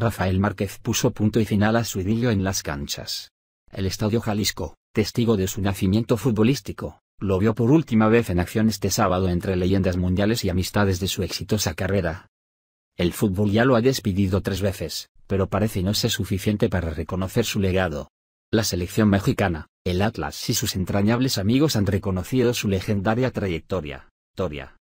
Rafael Márquez puso punto y final a su idilio en las canchas. El Estadio Jalisco, testigo de su nacimiento futbolístico, lo vio por última vez en acción este sábado entre leyendas mundiales y amistades de su exitosa carrera. El fútbol ya lo ha despedido tres veces, pero parece no ser suficiente para reconocer su legado. La selección mexicana, el Atlas y sus entrañables amigos han reconocido su legendaria trayectoria.